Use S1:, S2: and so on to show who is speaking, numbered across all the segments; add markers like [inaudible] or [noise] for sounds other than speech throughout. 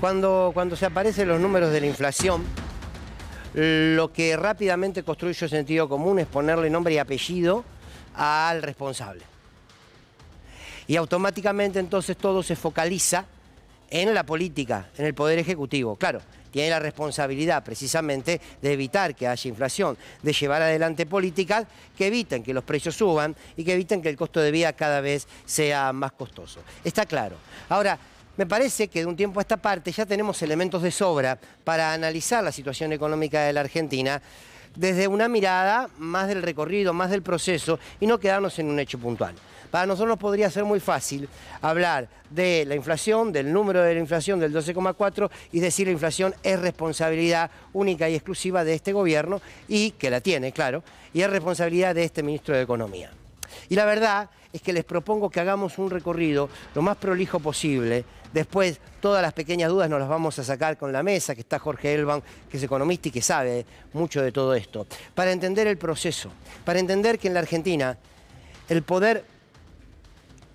S1: Cuando, se aparecen los números de la inflación, lo que rápidamente el sentido común es ponerle nombre y apellido al responsable. Y automáticamente entonces todo se focaliza en la política, en el poder ejecutivo. Claro, tiene la responsabilidad precisamente de evitar que haya inflación, de llevar adelante políticas que eviten que los precios suban y que eviten que el costo de vida cada vez sea más costoso. Está claro. Ahora, me parece que de un tiempo a esta parte ya tenemos elementos de sobra para analizar la situación económica de la Argentina desde una mirada más del recorrido, más del proceso y no quedarnos en un hecho puntual. Para nosotros podría ser muy fácil hablar de la inflación, del número de la inflación del 12,4 y decir la inflación es responsabilidad única y exclusiva de este gobierno y que la tiene, claro, y es responsabilidad de este ministro de Economía. Y la verdad es que les propongo que hagamos un recorrido lo más prolijo posible Después, todas las pequeñas dudas nos las vamos a sacar con la mesa, que está Jorge Elban, que es economista y que sabe mucho de todo esto. Para entender el proceso, para entender que en la Argentina el poder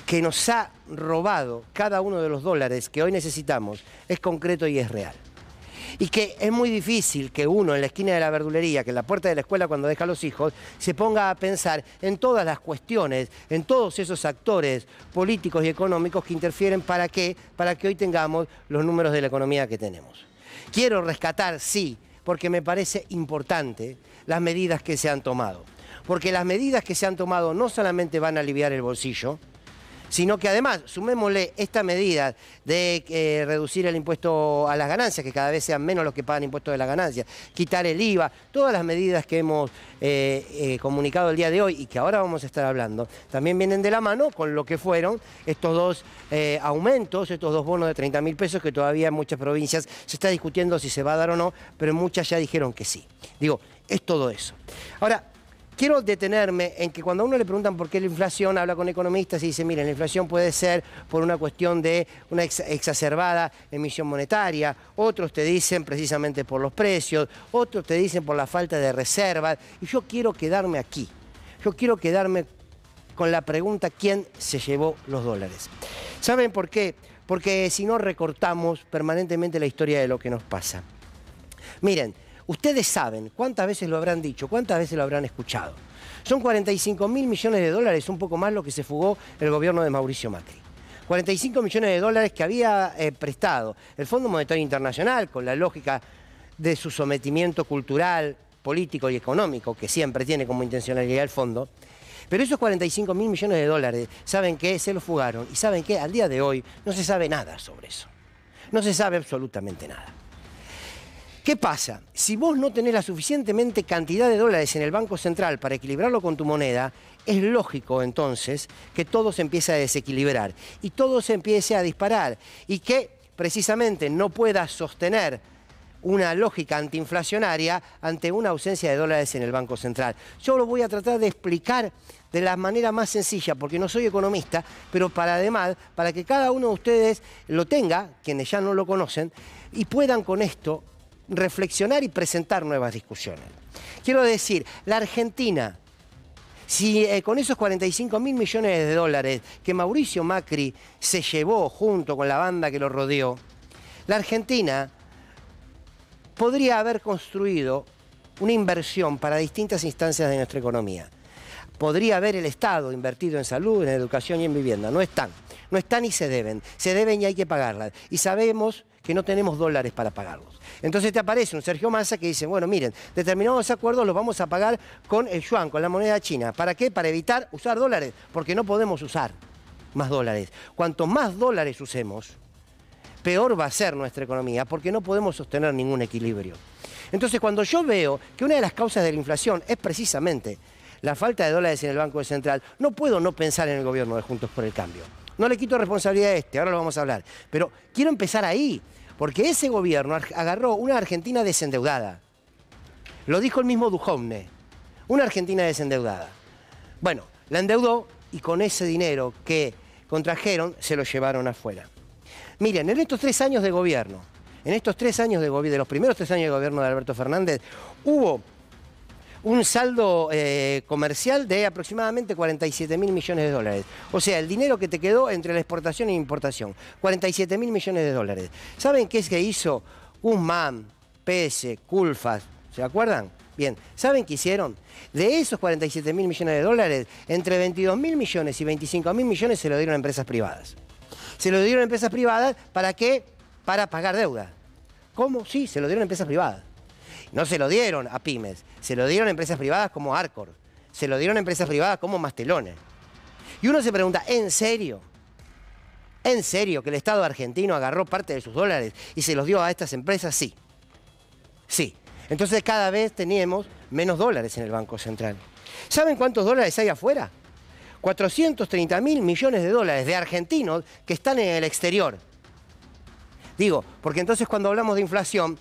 S1: que nos ha robado cada uno de los dólares que hoy necesitamos es concreto y es real. Y que es muy difícil que uno en la esquina de la verdulería, que en la puerta de la escuela cuando deja a los hijos, se ponga a pensar en todas las cuestiones, en todos esos actores políticos y económicos que interfieren para para que hoy tengamos los números de la economía que tenemos. Quiero rescatar, sí, porque me parece importante las medidas que se han tomado. Porque las medidas que se han tomado no solamente van a aliviar el bolsillo, sino que además sumémosle esta medida de eh, reducir el impuesto a las ganancias, que cada vez sean menos los que pagan impuestos de las ganancias, quitar el IVA, todas las medidas que hemos eh, eh, comunicado el día de hoy y que ahora vamos a estar hablando, también vienen de la mano con lo que fueron estos dos aumentos, estos dos bonos de 30 mil pesos que todavía en muchas provincias se está discutiendo si se va a dar o no, pero muchas ya dijeron que sí. Digo, es todo eso. Ahora, quiero detenerme en que cuando a uno le preguntan por qué la inflación, habla con economistas y dice, miren, la inflación puede ser por una cuestión de una exacerbada emisión monetaria, otros te dicen precisamente por los precios, otros te dicen por la falta de reservas, y yo quiero quedarme aquí, yo quiero quedarme con la pregunta quién se llevó los dólares. ¿Saben por qué? Porque si no recortamos permanentemente la historia de lo que nos pasa. Miren, Ustedes saben cuántas veces lo habrán dicho, cuántas veces lo habrán escuchado. Son 45 mil millones de dólares, un poco más lo que se fugó el gobierno de Mauricio Macri. 45 millones de dólares que había eh, prestado el Fondo Monetario Internacional con la lógica de su sometimiento cultural, político y económico que siempre tiene como intencionalidad el fondo. Pero esos 45 mil millones de dólares, ¿saben qué? Se los fugaron. Y ¿saben qué? Al día de hoy no se sabe nada sobre eso. No se sabe absolutamente nada. ¿Qué pasa? Si vos no tenés la suficientemente cantidad de dólares en el Banco Central para equilibrarlo con tu moneda, es lógico entonces que todo se empiece a desequilibrar y todo se empiece a disparar y que precisamente no puedas sostener una lógica antiinflacionaria ante una ausencia de dólares en el Banco Central. Yo lo voy a tratar de explicar de la manera más sencilla, porque no soy economista, pero para además, para que cada uno de ustedes lo tenga, quienes ya no lo conocen, y puedan con esto reflexionar y presentar nuevas discusiones. Quiero decir, la Argentina, si eh, con esos 45 mil millones de dólares que Mauricio Macri se llevó junto con la banda que lo rodeó, la Argentina podría haber construido una inversión para distintas instancias de nuestra economía. Podría haber el Estado invertido en salud, en educación y en vivienda. No están. No están y se deben. Se deben y hay que pagarlas. Y sabemos que no tenemos dólares para pagarlos. Entonces te aparece un Sergio Massa que dice, bueno, miren, determinados acuerdos los vamos a pagar con el yuan, con la moneda china. ¿Para qué? Para evitar usar dólares, porque no podemos usar más dólares. Cuanto más dólares usemos, peor va a ser nuestra economía, porque no podemos sostener ningún equilibrio. Entonces, cuando yo veo que una de las causas de la inflación es precisamente la falta de dólares en el Banco Central, no puedo no pensar en el gobierno de Juntos por el Cambio. No le quito responsabilidad a este, ahora lo vamos a hablar. Pero quiero empezar ahí, porque ese gobierno agarró una Argentina desendeudada. Lo dijo el mismo Dujovne, una Argentina desendeudada. Bueno, la endeudó y con ese dinero que contrajeron se lo llevaron afuera. Miren, en estos tres años de gobierno, en estos tres años de gobierno, de los primeros tres años de gobierno de Alberto Fernández, hubo un saldo eh, comercial de aproximadamente 47 mil millones de dólares. O sea, el dinero que te quedó entre la exportación e importación, 47 mil millones de dólares. ¿Saben qué es que hizo Guzmán, Pese, Culfas? ¿Se acuerdan? Bien, ¿saben qué hicieron? De esos 47 mil millones de dólares, entre 22 mil millones y 25 mil millones se lo dieron a empresas privadas. Se lo dieron a empresas privadas para qué? Para pagar deuda. ¿Cómo? Sí, se lo dieron a empresas privadas. No se lo dieron a pymes, se lo dieron a empresas privadas como Arcor, se lo dieron a empresas privadas como Mastelones. Y uno se pregunta, ¿en serio? ¿En serio que el Estado argentino agarró parte de sus dólares y se los dio a estas empresas? Sí. Sí. Entonces cada vez teníamos menos dólares en el Banco Central. ¿Saben cuántos dólares hay afuera? 430 mil millones de dólares de argentinos que están en el exterior. Digo, porque entonces cuando hablamos de inflación,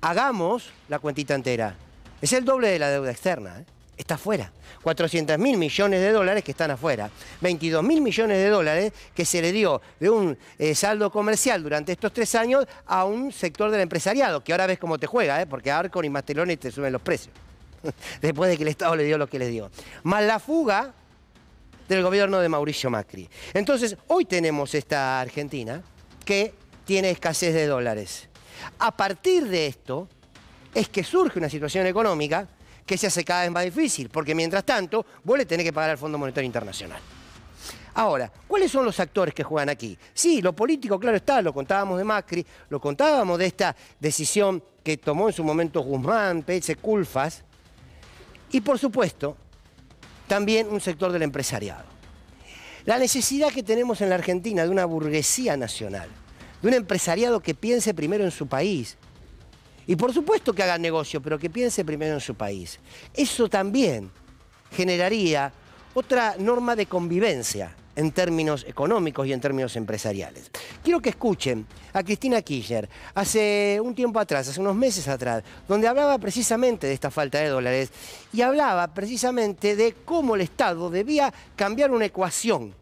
S1: hagamos la cuentita entera. Es el doble de la deuda externa. ¿eh? Está afuera. 400 mil millones de dólares que están afuera. 22 mil millones de dólares que se le dio de un eh, saldo comercial durante estos tres años a un sector del empresariado, que ahora ves cómo te juega, ¿eh? porque Arcon y Mastelones te suben los precios. [laughs] Después de que el Estado le dio lo que le dio. Más la fuga del gobierno de Mauricio Macri. Entonces, hoy tenemos esta Argentina que tiene escasez de dólares. A partir de esto es que surge una situación económica que se hace cada vez más difícil, porque mientras tanto vos le que pagar al Fondo Monetario Internacional. Ahora, ¿cuáles son los actores que juegan aquí? Sí, lo político, claro está, lo contábamos de Macri, lo contábamos de esta decisión que tomó en su momento Guzmán, Pérez, Culfas, y por supuesto, también un sector del empresariado. La necesidad que tenemos en la Argentina de una burguesía nacional, de un empresariado que piense primero en su país. Y por supuesto que haga negocio, pero que piense primero en su país. Eso también generaría otra norma de convivencia en términos económicos y en términos empresariales. Quiero que escuchen a Cristina Kirchner hace un tiempo atrás, hace unos meses atrás, donde hablaba precisamente de esta falta de dólares y hablaba precisamente de cómo el Estado debía cambiar una ecuación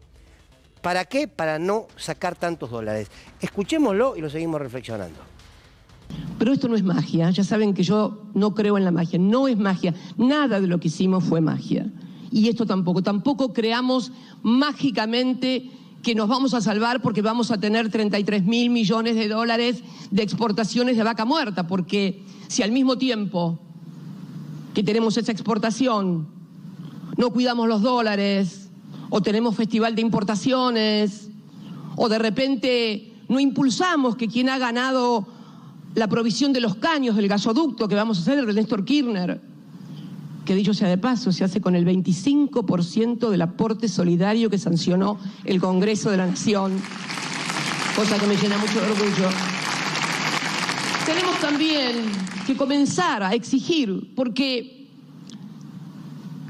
S1: ¿Para qué? Para no sacar tantos dólares. Escuchémoslo y lo seguimos reflexionando.
S2: Pero esto no es magia, ya saben que yo no creo en la magia, no es magia, nada de lo que hicimos fue magia. Y esto tampoco, tampoco creamos mágicamente que nos vamos a salvar porque vamos a tener 33 mil millones de dólares de exportaciones de vaca muerta, porque si al mismo tiempo que tenemos esa exportación no cuidamos los dólares, o tenemos festival de importaciones, o de repente no impulsamos que quien ha ganado la provisión de los caños del gasoducto que vamos a hacer, el Néstor Kirchner, que dicho sea de paso, se hace con el 25% del aporte solidario que sancionó el Congreso de la Nación, cosa que me llena mucho de orgullo. Tenemos también que comenzar a exigir, porque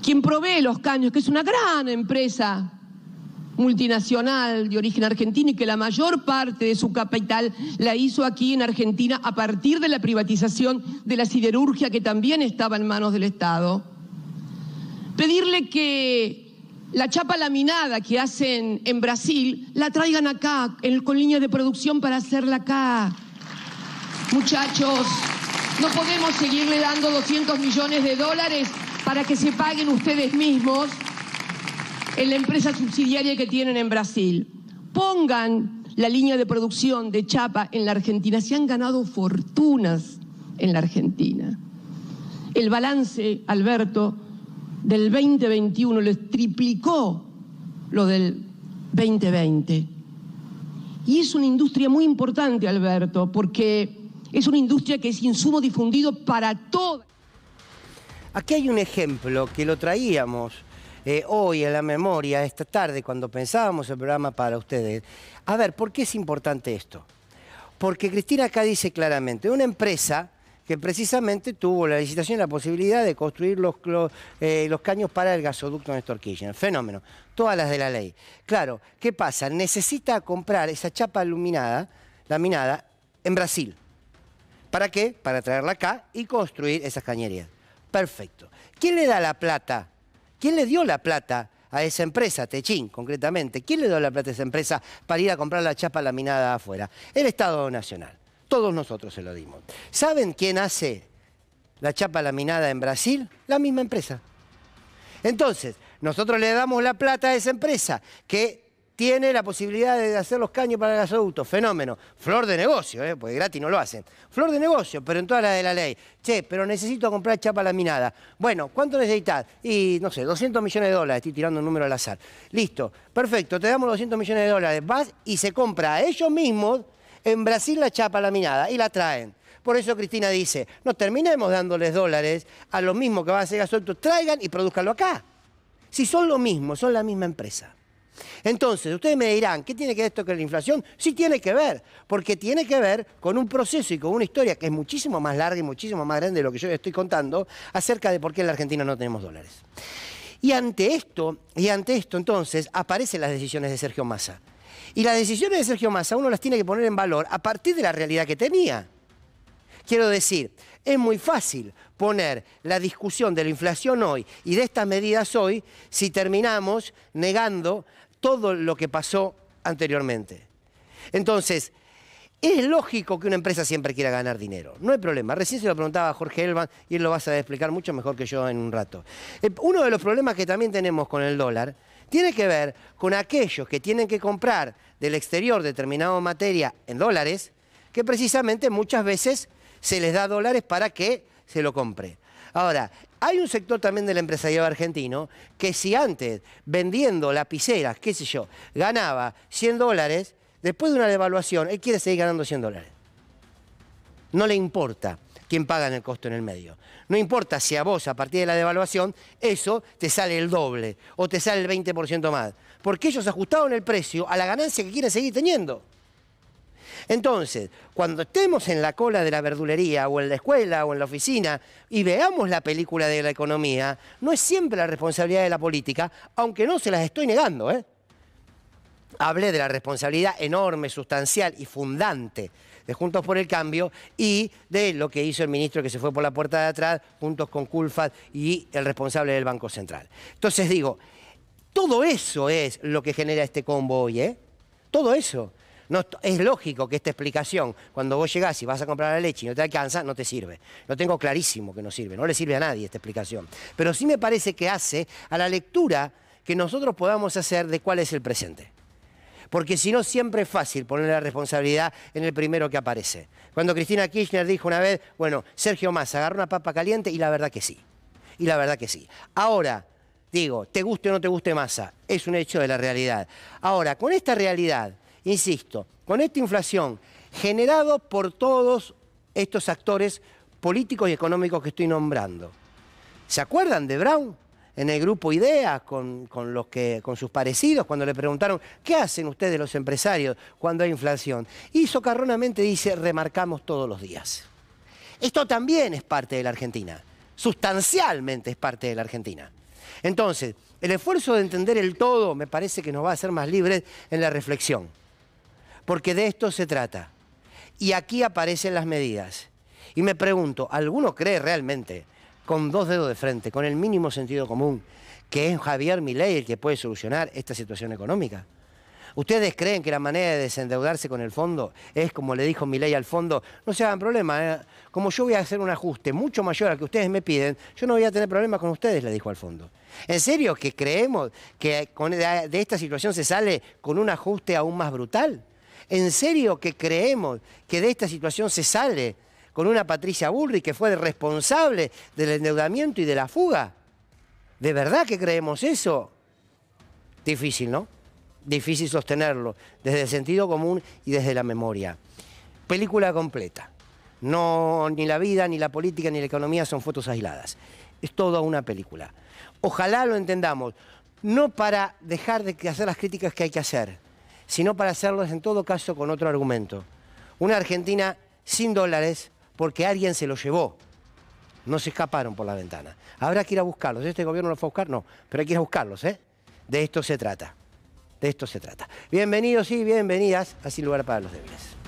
S2: quien provee los caños, que es una gran empresa multinacional de origen argentino y que la mayor parte de su capital la hizo aquí en Argentina a partir de la privatización de la siderurgia que también estaba en manos del Estado. Pedirle que la chapa laminada que hacen en Brasil la traigan acá, con línea de producción para hacerla acá. Muchachos, no podemos seguirle dando 200 millones de dólares para que se paguen ustedes mismos en la empresa subsidiaria que tienen en Brasil. Pongan la línea de producción de chapa en la Argentina. Se han ganado fortunas en la Argentina. El balance, Alberto, del 2021 les triplicó lo del 2020. Y es una industria muy importante, Alberto, porque es una industria que es insumo difundido para toda.
S1: Aquí hay un ejemplo que lo traíamos eh, hoy a la memoria, esta tarde, cuando pensábamos el programa para ustedes. A ver, ¿por qué es importante esto? Porque Cristina acá dice claramente, una empresa que precisamente tuvo la licitación y la posibilidad de construir los, eh, los, caños para el gasoducto en Kirchner. Fenómeno. Todas las de la ley. Claro, ¿qué pasa? Necesita comprar esa chapa aluminada, laminada, en Brasil. ¿Para qué? Para traerla acá y construir esas cañerías. Perfecto. ¿Quién le da la plata? ¿Quién le dio la plata a esa empresa, Techín concretamente? ¿Quién le dio la plata a esa empresa para ir a comprar la chapa laminada afuera? El Estado Nacional. Todos nosotros se lo dimos. ¿Saben quién hace la chapa laminada en Brasil? La misma empresa. Entonces, nosotros le damos la plata a esa empresa que tiene la posibilidad de hacer los caños para el gasoducto. Fenómeno. Flor de negocio, ¿eh? porque gratis no lo hacen. Flor de negocio, pero en toda la de la ley. Che, pero necesito comprar chapa laminada. Bueno, ¿cuánto necesitas? Y no sé, 200 millones de dólares. Estoy tirando un número al azar. Listo, perfecto, te damos 200 millones de dólares. Vas y se compra a ellos mismos en Brasil la chapa laminada y la traen. Por eso Cristina dice, no terminemos dándoles dólares a los mismos que van a hacer gasoducto. Traigan y produzcanlo acá. Si son lo mismo, son la misma empresa. Entonces, ustedes me dirán, ¿qué tiene que ver esto con la inflación? Sí tiene que ver, porque tiene que ver con un proceso y con una historia que es muchísimo más larga y muchísimo más grande de lo que yo estoy contando acerca de por qué en la Argentina no tenemos dólares. Y ante esto, y ante esto entonces, aparecen las decisiones de Sergio Massa. Y las decisiones de Sergio Massa uno las tiene que poner en valor a partir de la realidad que tenía. Quiero decir, es muy fácil poner la discusión de la inflación hoy y de estas medidas hoy si terminamos negando todo lo que pasó anteriormente. Entonces, es lógico que una empresa siempre quiera ganar dinero, no hay problema. Recién se lo preguntaba Jorge Elban y él lo va a explicar mucho mejor que yo en un rato. Eh, uno de los problemas que también tenemos con el dólar tiene que ver con aquellos que tienen que comprar del exterior determinada materia en dólares, que precisamente muchas veces se les da dólares para que se lo compre. Ahora, hay un sector también del empresariado argentino que si antes, vendiendo lapiceras, qué sé yo, ganaba 100 dólares, después de una devaluación, él quiere seguir ganando 100 dólares. No le importa quién paga en el costo en el medio. No importa si a vos, a partir de la devaluación, eso te sale el doble o te sale el 20% más. Porque ellos ajustaron el precio a la ganancia que quieren seguir teniendo. Entonces, cuando estemos en la cola de la verdulería o en la escuela o en la oficina y veamos la película de la economía, no es siempre la responsabilidad de la política, aunque no se las estoy negando, ¿eh? hablé de la responsabilidad enorme, sustancial y fundante de Juntos por el Cambio y de lo que hizo el ministro que se fue por la puerta de atrás, juntos con Culfat y el responsable del Banco Central. Entonces digo, todo eso es lo que genera este combo hoy, ¿eh? Todo eso es lógico que esta explicación, cuando vos llegás y vas a comprar la leche y no te alcanza, no te sirve. Lo tengo clarísimo que no sirve, no le sirve a nadie esta explicación. Pero sí me parece que hace a la lectura que nosotros podamos hacer de cuál es el presente. Porque si no, siempre es fácil poner la responsabilidad en el primero que aparece. Cuando Cristina Kirchner dijo una vez, bueno, Sergio Massa agarró una papa caliente y la verdad que sí. Y la verdad que sí. Ahora, digo, te guste o no te guste Massa, es un hecho de la realidad. Ahora, con esta realidad, Insisto, con esta inflación generado por todos estos actores políticos y económicos que estoy nombrando. ¿Se acuerdan de Brown? En el grupo IDEA con, los que, con sus parecidos, cuando le preguntaron, ¿qué hacen ustedes los empresarios cuando hay inflación? Y socarronamente dice, remarcamos todos los días. Esto también es parte de la Argentina, sustancialmente es parte de la Argentina. Entonces, el esfuerzo de entender el todo me parece que nos va a hacer más libres en la reflexión porque de esto se trata. Y aquí aparecen las medidas. Y me pregunto, ¿alguno cree realmente, con dos dedos de frente, con el mínimo sentido común, que es Javier Milei el que puede solucionar esta situación económica? ¿Ustedes creen que la manera de desendeudarse con el fondo es, como le dijo Milei al fondo, no se hagan problemas, eh, como yo voy a hacer un ajuste mucho mayor al que ustedes me piden, yo no voy a tener problemas con ustedes, le dijo al fondo? ¿En serio que creemos que de esta situación se sale con un ajuste aún más brutal? ¿En serio que creemos que de esta situación se sale con una Patricia Burri que fue responsable del endeudamiento y de la fuga? ¿De verdad que creemos eso? Difícil, ¿no? Difícil sostenerlo desde el sentido común y desde la memoria. Película completa. No, ni la vida, ni la política, ni la economía son fotos aisladas. Es toda una película. Ojalá lo entendamos, no para dejar de hacer las críticas que hay que hacer, sino para hacerlos en todo caso con otro argumento. Una Argentina sin dólares porque alguien se los llevó. No se escaparon por la ventana. Habrá que ir a buscarlos. ¿Este gobierno los fue a buscar? No, pero hay que ir a buscarlos, ¿eh? De esto se trata. De esto se trata. Bienvenidos y bienvenidas a Sin Lugar para los Débiles.